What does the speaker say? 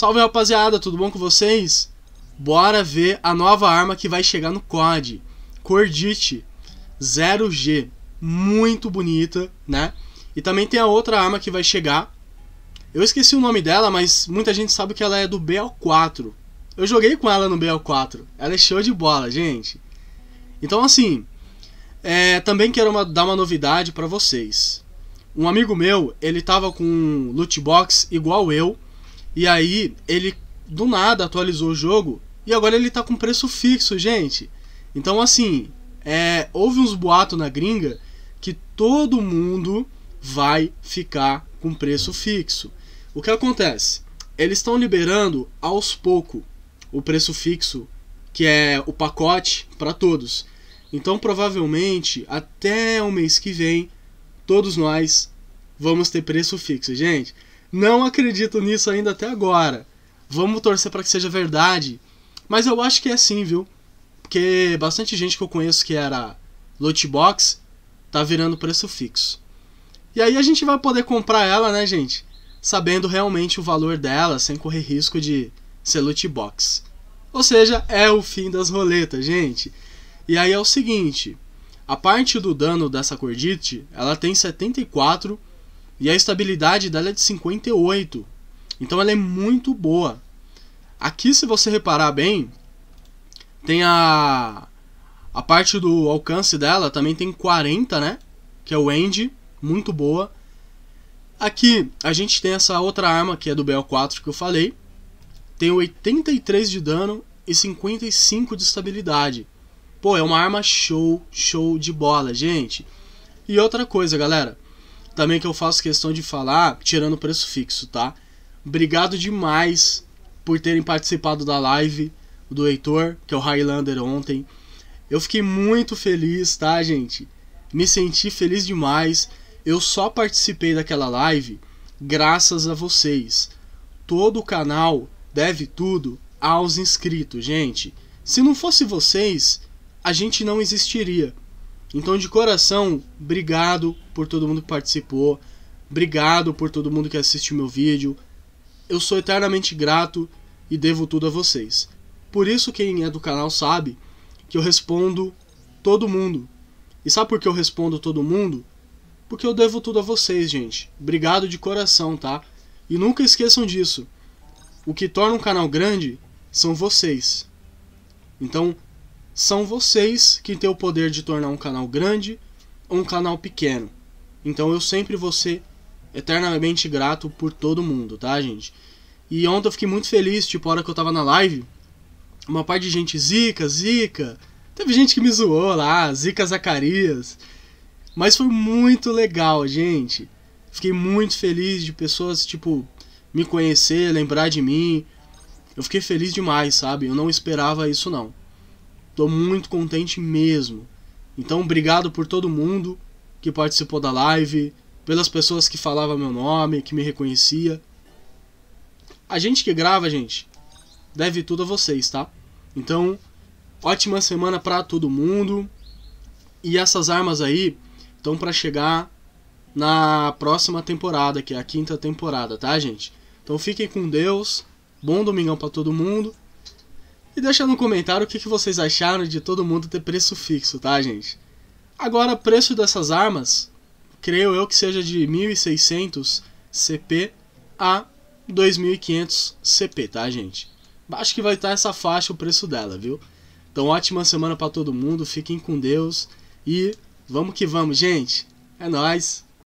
Salve rapaziada, tudo bom com vocês? Bora ver a nova arma que vai chegar no COD. Cordite 0G. Muito bonita, né? E também tem a outra arma que vai chegar. Eu esqueci o nome dela, mas muita gente sabe que ela é do BL4. Eu joguei com ela no BL4. Ela é show de bola, gente. Então assim, é, também quero uma, dar uma novidade para vocês. Um amigo meu, ele tava com um loot box igual eu e aí ele do nada atualizou o jogo e agora ele tá com preço fixo, gente. Então assim, é, houve uns boatos na gringa que todo mundo vai ficar com preço fixo. O que acontece? Eles estão liberando aos poucos o preço fixo, que é o pacote para todos. Então, provavelmente, até o mês que vem, todos nós vamos ter preço fixo, gente. Não acredito nisso ainda até agora. Vamos torcer para que seja verdade. Mas eu acho que é sim, viu? Porque bastante gente que eu conheço que era loot box tá virando preço fixo. E aí a gente vai poder comprar ela, né, gente? Sabendo realmente o valor dela, sem correr risco de ser loot box. Ou seja, é o fim das roletas, gente. E aí é o seguinte, a parte do dano dessa cordite, ela tem 74 e a estabilidade dela é de 58. Então ela é muito boa. Aqui, se você reparar bem, tem a, a parte do alcance dela, também tem 40, né? Que é o End, muito boa. Aqui a gente tem essa outra arma que é do BL4 que eu falei. Tem 83 de dano e 55 de estabilidade. Pô, é uma arma show, show de bola, gente. E outra coisa, galera também que eu faço questão de falar, tirando o preço fixo, tá? Obrigado demais por terem participado da live do Heitor, que é o Highlander ontem. Eu fiquei muito feliz, tá, gente? Me senti feliz demais. Eu só participei daquela live graças a vocês. Todo o canal deve tudo aos inscritos, gente. Se não fosse vocês, a gente não existiria. Então, de coração, obrigado por todo mundo que participou. Obrigado por todo mundo que assiste meu vídeo. Eu sou eternamente grato e devo tudo a vocês. Por isso, quem é do canal sabe que eu respondo todo mundo. E sabe por que eu respondo todo mundo? Porque eu devo tudo a vocês, gente. Obrigado de coração, tá? E nunca esqueçam disso. O que torna um canal grande são vocês. Então, são vocês que têm o poder de tornar um canal grande ou um canal pequeno. Então eu sempre vou ser eternamente grato por todo mundo, tá, gente? E ontem eu fiquei muito feliz, tipo, a hora que eu tava na live, uma parte de gente zica, zica. Teve gente que me zoou lá, zica Zacarias. Mas foi muito legal, gente. Fiquei muito feliz de pessoas, tipo, me conhecer, lembrar de mim. Eu fiquei feliz demais, sabe? Eu não esperava isso não. Tô muito contente mesmo. Então, obrigado por todo mundo que participou da live, pelas pessoas que falavam meu nome, que me reconhecia. A gente que grava, gente, deve tudo a vocês, tá? Então, ótima semana para todo mundo. E essas armas aí estão para chegar na próxima temporada, que é a quinta temporada, tá, gente? Então fiquem com Deus. Bom domingão para todo mundo e deixa no comentário o que, vocês acharam de todo mundo ter preço fixo, tá, gente? Agora, preço dessas armas, creio eu que seja de 1.600 CP a 2.500 CP, tá, gente? Acho que vai estar essa faixa o preço dela, viu? Então, ótima semana para todo mundo, fiquem com Deus e vamos que vamos, gente. É nós.